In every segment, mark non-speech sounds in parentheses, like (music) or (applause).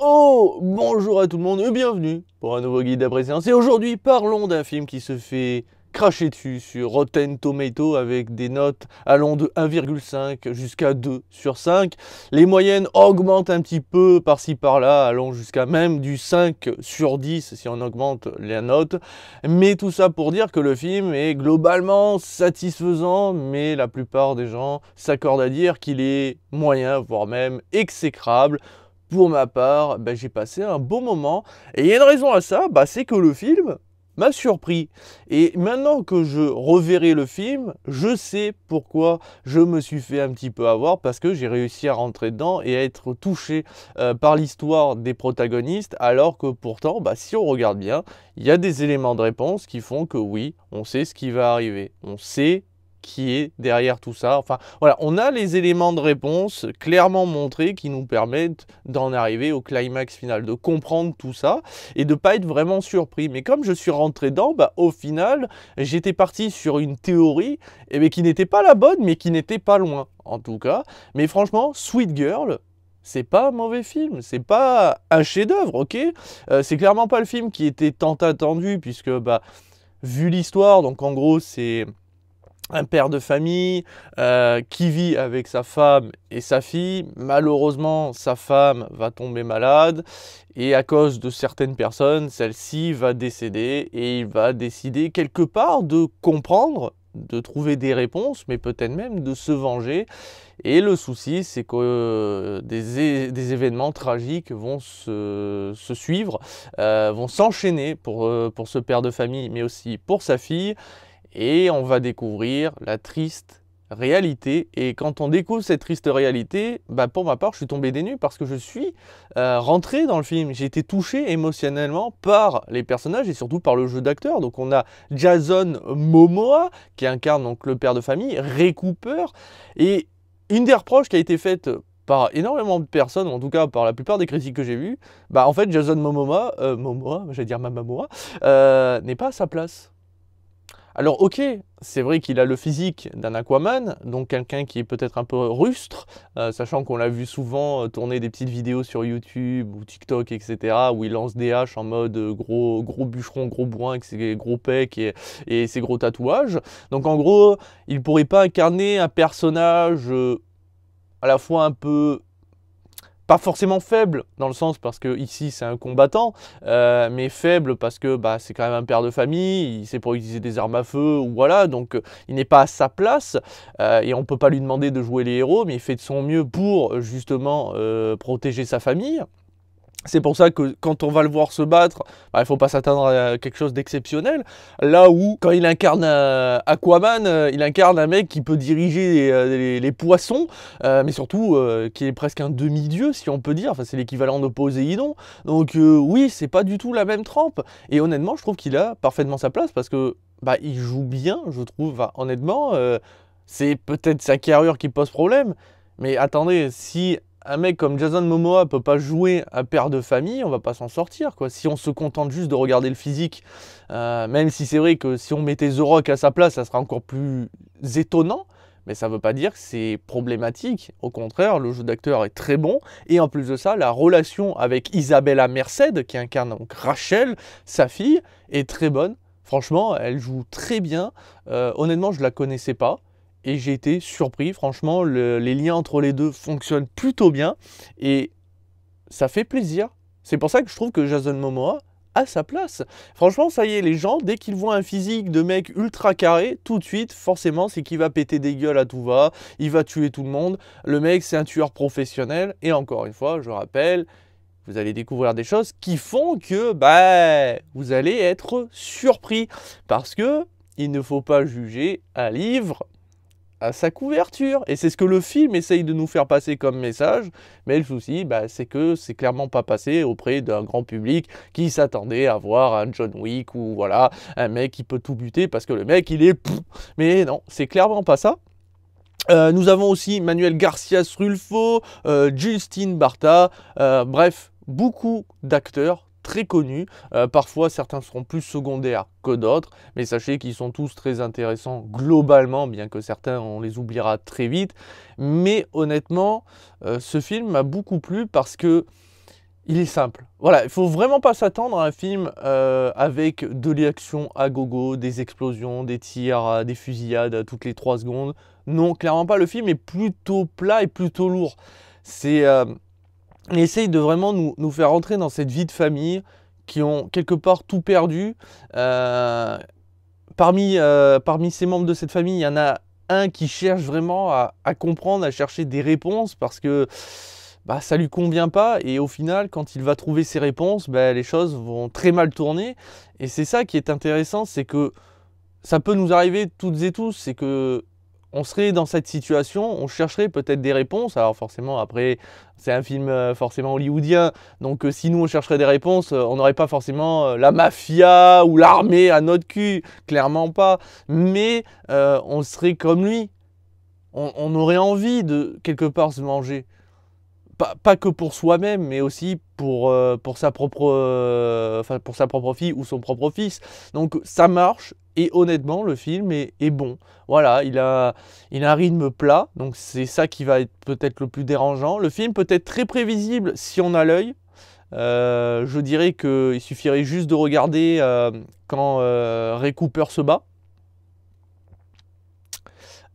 Oh Bonjour à tout le monde et bienvenue pour un nouveau guide daprès Et aujourd'hui, parlons d'un film qui se fait cracher dessus sur Rotten Tomato avec des notes allant de 1,5 jusqu'à 2 sur 5. Les moyennes augmentent un petit peu par-ci par-là, allant jusqu'à même du 5 sur 10 si on augmente les notes. Mais tout ça pour dire que le film est globalement satisfaisant, mais la plupart des gens s'accordent à dire qu'il est moyen, voire même exécrable pour ma part, bah, j'ai passé un bon moment. Et il y a une raison à ça, bah, c'est que le film m'a surpris. Et maintenant que je reverrai le film, je sais pourquoi je me suis fait un petit peu avoir, parce que j'ai réussi à rentrer dedans et à être touché euh, par l'histoire des protagonistes, alors que pourtant, bah, si on regarde bien, il y a des éléments de réponse qui font que oui, on sait ce qui va arriver. On sait qui est derrière tout ça. Enfin, voilà, on a les éléments de réponse clairement montrés qui nous permettent d'en arriver au climax final, de comprendre tout ça et de pas être vraiment surpris. Mais comme je suis rentré dedans, bah, au final, j'étais parti sur une théorie et eh ben, qui n'était pas la bonne, mais qui n'était pas loin, en tout cas. Mais franchement, Sweet Girl, c'est pas un mauvais film, c'est pas un chef-d'œuvre, ok euh, C'est clairement pas le film qui était tant attendu, puisque, bah, vu l'histoire, donc en gros, c'est un père de famille euh, qui vit avec sa femme et sa fille. Malheureusement, sa femme va tomber malade et à cause de certaines personnes, celle-ci va décéder et il va décider quelque part de comprendre, de trouver des réponses, mais peut-être même de se venger. Et le souci, c'est que euh, des, événements tragiques vont se, suivre, euh, vont s'enchaîner pour, pour ce père de famille, mais aussi pour sa fille et on va découvrir la triste réalité. Et quand on découvre cette triste réalité, bah pour ma part, je suis tombé des nues parce que je suis euh, rentré dans le film. J'ai été touché émotionnellement par les personnages et surtout par le jeu d'acteur. Donc on a Jason Momoa qui incarne donc le père de famille, Ray Cooper. Et une des reproches qui a été faite par énormément de personnes, en tout cas par la plupart des critiques que j'ai vues, bah en fait Jason Momoa, euh, Momoa, j'allais dire Mamamoa, euh, n'est pas à sa place. Alors ok, c'est vrai qu'il a le physique d'un Aquaman, donc quelqu'un qui est peut-être un peu rustre, euh, sachant qu'on l'a vu souvent euh, tourner des petites vidéos sur YouTube ou TikTok, etc., où il lance des haches en mode euh, gros, gros bûcheron, gros boin, avec ses gros pecs et, et, ses gros tatouages. Donc en gros, il pourrait pas incarner un personnage à la fois un peu pas forcément faible dans le sens parce que ici c'est un combattant, euh, mais faible parce que bah, c'est quand même un père de famille, il sait pour utiliser des armes à feu ou voilà, donc euh, il n'est pas à sa place euh, et on peut pas lui demander de jouer les héros, mais il fait de son mieux pour justement protéger sa famille. C'est pour ça que quand on va le voir se battre, bah, il ne faut pas s'attendre à quelque chose d'exceptionnel. Là où, quand il incarne euh, Aquaman, euh, il incarne un mec qui peut diriger les, euh, poissons, mais surtout qui est presque un demi-dieu, si on peut dire. Enfin, c'est l'équivalent de Poséidon. Donc oui, c'est pas du tout la même trempe. Et honnêtement, je trouve qu'il a parfaitement sa place parce que bah, il joue bien, je trouve. honnêtement, c'est peut-être sa carrure qui pose problème. Mais attendez, si un mec comme Jason Momoa peut pas jouer un père de famille, on va pas s'en sortir. Quoi. Si on se contente juste de regarder le physique, euh, même si c'est vrai que si on mettait The Rock à sa place, ça serait encore plus étonnant. Mais ça ne veut pas dire que c'est problématique. Au contraire, le jeu d'acteur est très bon. Et en plus de ça, la relation avec Isabella Merced, qui incarne Rachel, sa fille, est très bonne. Franchement, elle joue très bien. Euh, honnêtement, je ne la connaissais pas et j'ai été surpris. Franchement, les liens entre les deux fonctionnent plutôt bien et ça fait plaisir. C'est pour ça que je trouve que Jason Momoa a sa place. Franchement, ça y est, les gens, dès qu'ils voient un physique de mec ultra carré, tout de suite, forcément, c'est qu'il va péter des gueules à tout va, il va tuer tout le monde. Le mec, c'est un tueur professionnel. Et encore une fois, je rappelle, vous allez découvrir des choses qui font que bah, vous allez être surpris. Parce que il ne faut pas juger un livre à sa couverture. Et c'est ce que le film essaye de nous faire passer comme message. Mais le souci, bah, c'est que c'est clairement pas passé auprès d'un grand public qui s'attendait à voir un John Wick ou voilà, un mec qui peut tout buter parce que le mec, il est... Mais non, c'est clairement pas ça. Euh, nous avons aussi Manuel Garcia Rulfo, euh, Justin Barta, euh, bref, beaucoup d'acteurs très connus. Euh, parfois, certains seront plus secondaires que d'autres, mais sachez qu'ils sont tous très intéressants globalement, bien que certains, on les oubliera très vite. Mais honnêtement, euh, ce film m'a beaucoup plu parce que il est simple. Voilà, il faut vraiment pas s'attendre à un film euh, avec de l'action à gogo, des explosions, des tirs, des fusillades toutes les 3 secondes. Non, clairement pas. Le film est plutôt plat et plutôt lourd. C'est il essaye de vraiment nous, faire entrer dans cette vie de famille qui ont quelque part tout perdu. Euh, parmi, euh, parmi ces membres de cette famille, il y en a un qui cherche vraiment à, comprendre, à chercher des réponses parce que bah, ça lui convient pas et au final quand il va trouver ses réponses bah, les choses vont très mal tourner et c'est ça qui est intéressant c'est que ça peut nous arriver toutes et tous c'est que on serait dans cette situation, on chercherait peut-être des réponses. Alors forcément, après, c'est un film euh, forcément hollywoodien, donc euh, si nous on chercherait des réponses, euh, on n'aurait pas forcément la mafia ou l'armée à notre cul, clairement pas. Mais on serait comme lui. On, aurait envie de quelque part se manger. Pas, que pour soi-même, mais aussi pour, pour, sa propre, pour sa propre fille ou son propre fils. Donc ça marche et honnêtement, le film est, bon. Voilà, il a, il a un rythme plat, donc c'est ça qui va être peut-être le plus dérangeant. Le film peut être très prévisible si on a l'œil. Euh, je dirais qu'il suffirait juste de regarder euh, quand euh, Ray Cooper se bat,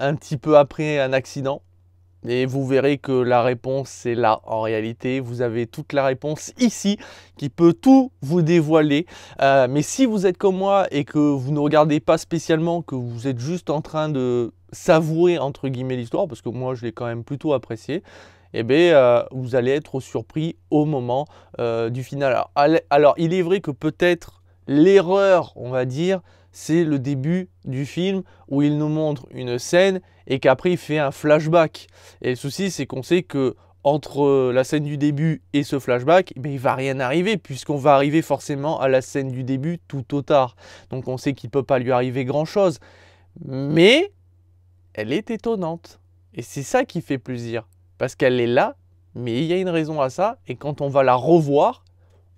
un petit peu après un accident. Et vous verrez que la réponse c'est là en réalité. Vous avez toute la réponse ici qui peut tout vous dévoiler. Euh, mais si vous êtes comme moi et que vous ne regardez pas spécialement, que vous êtes juste en train de savourer entre guillemets l'histoire, parce que moi je l'ai quand même plutôt apprécié, eh bien, euh, vous allez être surpris au moment euh, du final. alors, il est vrai que peut-être l'erreur, on va dire, c'est le début du film où il nous montre une scène et qu'après il fait un flashback. Et le souci, c'est qu'on sait que entre euh, la scène du début et ce flashback, il eh ben, il va rien arriver puisqu'on va arriver forcément à la scène du début tout au tard. Donc on sait qu'il ne peut pas lui arriver grand-chose. Mais elle est étonnante. Et c'est ça qui fait plaisir. Parce qu'elle est là, mais il y a une raison à ça. Et quand on va la revoir,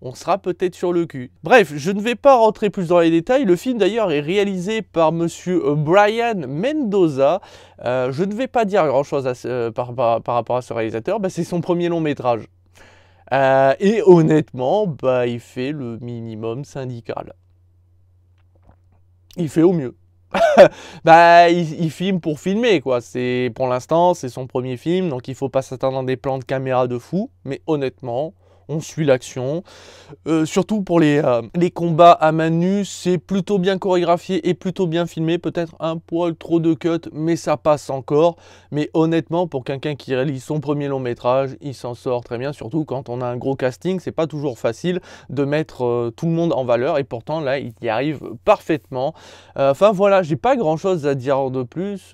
on sera peut-être sur le cul. Bref, je ne vais pas rentrer plus dans les détails. Le film d'ailleurs est réalisé par monsieur euh, Brian Mendoza. Euh, je ne vais pas dire grand-chose euh, par, par, rapport à ce réalisateur. Bah, c'est son premier long métrage. et honnêtement, bah, il fait le minimum syndical. Il fait au mieux. (laughs) bah, il, filme pour filmer, quoi. C'est pour l'instant, c'est son premier film, donc il faut pas s'attendre à des plans de caméra de fou. Mais honnêtement, on suit l'action. Euh, surtout pour les, euh, les, combats à main nue, c'est plutôt bien chorégraphié et plutôt bien filmé. Peut-être un poil trop de cuts, mais ça passe encore. Mais honnêtement, pour quelqu'un qui réalise son premier long métrage, il s'en sort très bien. Surtout quand on a un gros casting, c'est pas toujours facile de mettre euh, tout le monde en valeur. Et pourtant, là, il y arrive parfaitement. Enfin voilà, j'ai pas grand chose à dire de plus.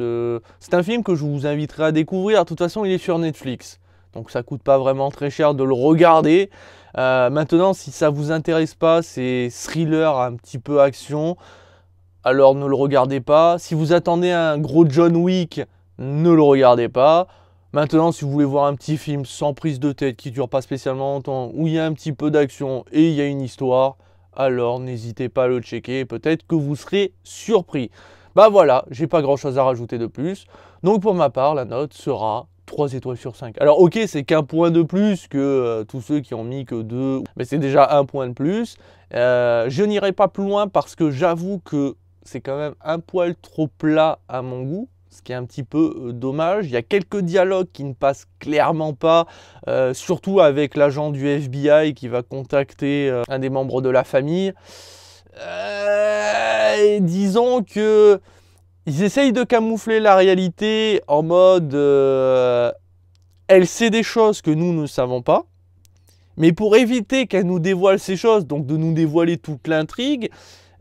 c'est un film que je vous inviterai à découvrir. De toute façon, il est sur Netflix. Donc ça coûte pas vraiment très cher de le regarder. Euh, maintenant, si ça vous intéresse pas, c'est thriller, un petit peu action, alors ne le regardez pas. Si vous attendez un gros John Wick, ne le regardez pas. Maintenant, si vous voulez voir un petit film sans prise de tête, qui dure pas spécialement longtemps, où il y a un petit peu d'action et il y a une histoire, alors n'hésitez pas à le checker. Peut-être que vous serez surpris. Bah voilà, j'ai pas grand chose à rajouter de plus. Donc pour ma part, la note sera 3 étoiles sur 5. Alors ok, c'est qu'un point de plus que euh, tous ceux qui ont mis que 2, mais c'est déjà un point de plus. Euh, je n'irai pas plus loin parce que j'avoue que c'est quand même un poil trop plat à mon goût ce qui est un petit peu euh, dommage. Il y a quelques dialogues qui ne passent clairement pas, surtout avec l'agent du FBI qui va contacter un des membres de la famille. Et disons que ils essayent de camoufler la réalité en mode euh, elle sait des choses que nous ne savons pas. Mais pour éviter qu'elle nous dévoile ces choses, donc de nous dévoiler toute l'intrigue,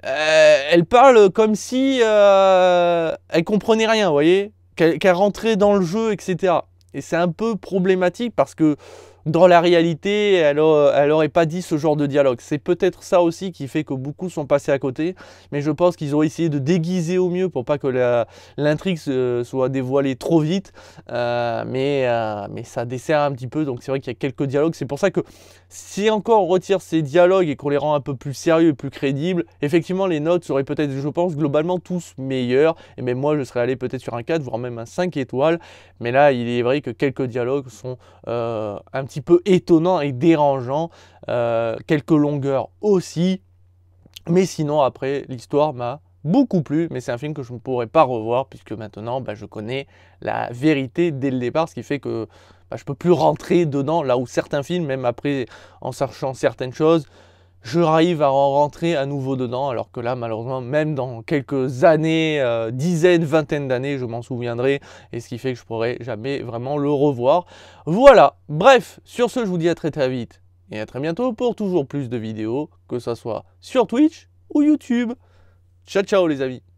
euh, elle parle comme si euh, elle comprenait rien, vous voyez Qu'elle rentrait dans le jeu, etc. Et c'est un peu problématique parce que dans la réalité, elle n'aurait pas dit ce genre de dialogue. C'est peut-être ça aussi qui fait que beaucoup sont passés à côté, mais je pense qu'ils ont essayé de déguiser au mieux pour pas que l'intrigue soit dévoilée trop vite, euh, euh, mais, ça dessert un petit peu, donc c'est vrai qu'il y a quelques dialogues. C'est pour ça que si encore on retire ces dialogues et qu'on les rend un peu plus sérieux et plus crédibles, effectivement les notes seraient peut-être, je pense, globalement tous meilleures, et même moi je serais allé peut-être sur un 4, voire même un 5 étoiles, mais là il est vrai que quelques dialogues sont euh, un petit peu étonnant et dérangeant. Euh, quelques longueurs aussi. Mais sinon, après, l'histoire m'a beaucoup plu, mais c'est un film que je ne pourrais pas revoir puisque maintenant bah, je connais la vérité dès le départ, ce qui fait que bah, je peux plus rentrer dedans là où certains films, même après en sachant certaines choses, je arrive à en rentrer à nouveau dedans, alors que là, malheureusement, même dans quelques années, euh, dizaines, vingtaines d'années, je m'en souviendrai, et ce qui fait que je pourrai jamais vraiment le revoir. Voilà, bref, sur ce, je vous dis à très très vite, et à très bientôt pour toujours plus de vidéos, que ce soit sur Twitch ou YouTube. Ciao ciao les amis